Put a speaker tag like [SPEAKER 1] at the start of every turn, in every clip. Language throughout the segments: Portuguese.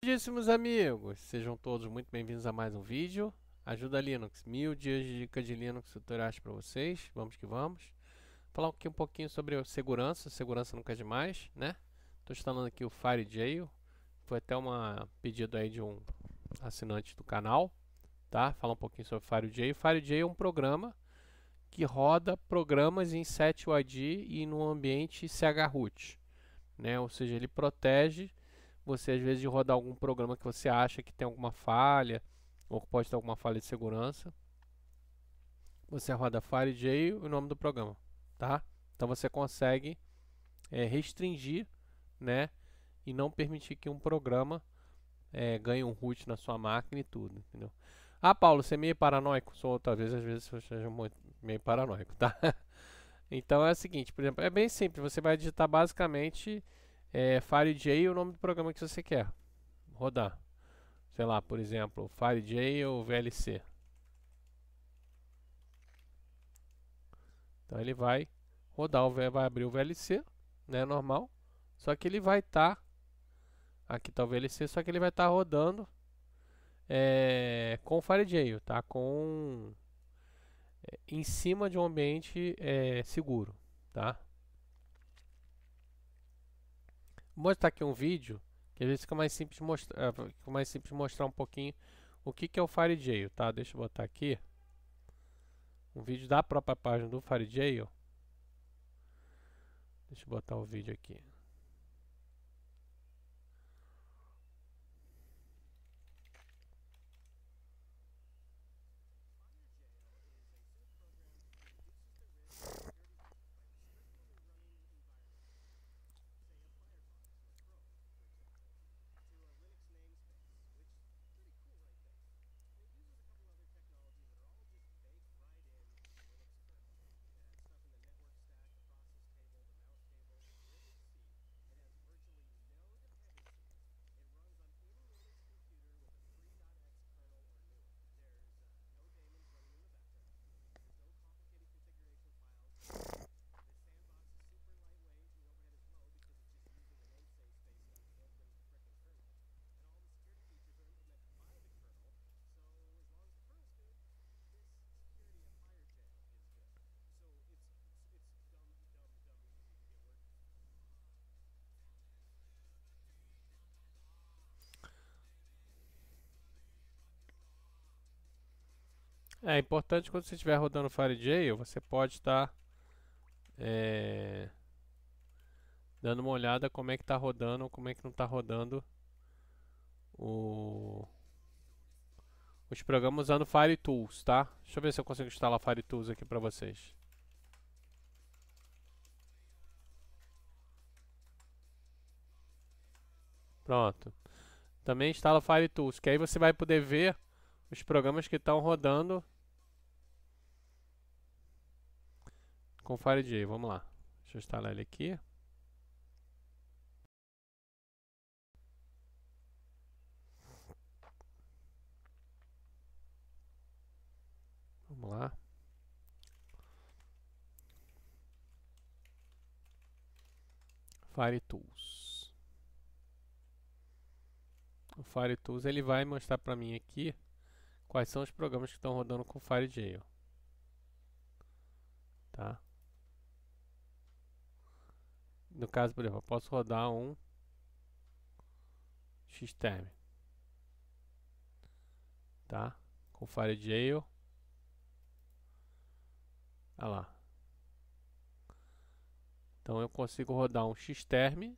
[SPEAKER 1] Queridíssimos amigos, sejam todos muito bem-vindos a mais um vídeo. Ajuda Linux, mil dias de dica de Linux tutoriais para vocês. Vamos que vamos. Falar aqui um pouquinho sobre segurança, segurança nunca é demais, né? Estou instalando aqui o FireJail, foi até uma pedido aí de um assinante do canal, tá? Falar um pouquinho sobre FireJail. FireJail é um programa que roda programas em 7 UID e no ambiente CHRoot, né? Ou seja, ele protege você às vezes de rodar algum programa que você acha que tem alguma falha ou que pode ter alguma falha de segurança. Você roda FireJ e o nome do programa, tá? Então você consegue é, restringir, né, e não permitir que um programa é, ganhe um root na sua máquina e tudo, entendeu? Ah, Paulo, você é meio paranoico. Sou, talvez às vezes você seja meio paranoico, tá? Então é o seguinte, por exemplo, é bem simples. Você vai digitar basicamente é, FireJ é o nome do programa que você quer rodar. Sei lá, por exemplo, FireJ ou VLC. Então ele vai rodar, o, vai abrir o VLC, né, normal. Só que ele vai estar, tá, aqui está o VLC, só que ele vai estar tá rodando é, com o FireJ, tá? Com, é, em cima de um ambiente é, seguro, tá? mostrar aqui um vídeo, que às vezes fica mais simples mostrar, eh, fica mais simples mostrar um pouquinho o que, que é o FireJail, tá? Deixa eu botar aqui um vídeo da própria página do FireJail. Deixa eu botar o vídeo aqui. É importante quando você estiver rodando FireJail, você pode estar tá, é, dando uma olhada como é que está rodando ou como é que não está rodando o, os programas usando FireTools, tá? Deixa eu ver se eu consigo instalar FireTools aqui para vocês. Pronto. Também instala FireTools, que aí você vai poder ver os programas que estão rodando com o FireJ. Vamos lá. Deixa eu instalar ele aqui. Vamos lá. Fire Tools. O Fire Tools ele vai mostrar para mim aqui quais são os programas que estão rodando com FireJail. Tá? No caso, por exemplo, eu posso rodar um xterm. Tá? Com FireJail. Olha lá. Então eu consigo rodar um xterm,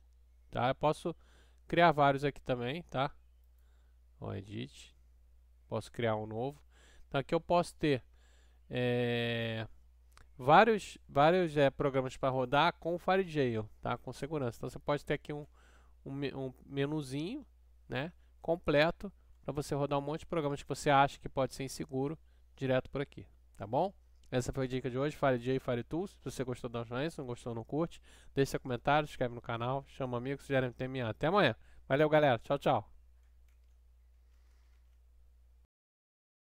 [SPEAKER 1] tá? Eu posso criar vários aqui também, tá? edit. Posso criar um novo. Então aqui eu posso ter é, vários, vários é, programas para rodar com FireJail, tá? com segurança. Então você pode ter aqui um, um, um menuzinho né? completo para você rodar um monte de programas que você acha que pode ser inseguro direto por aqui, tá bom? Essa foi a dica de hoje, FireJ e FireTools. Se você gostou, dá um joinha. Se não gostou, não curte. Deixe seu comentário, se inscreve no canal, chama amigos, gera MTMA. Até amanhã. Valeu, galera. Tchau, tchau.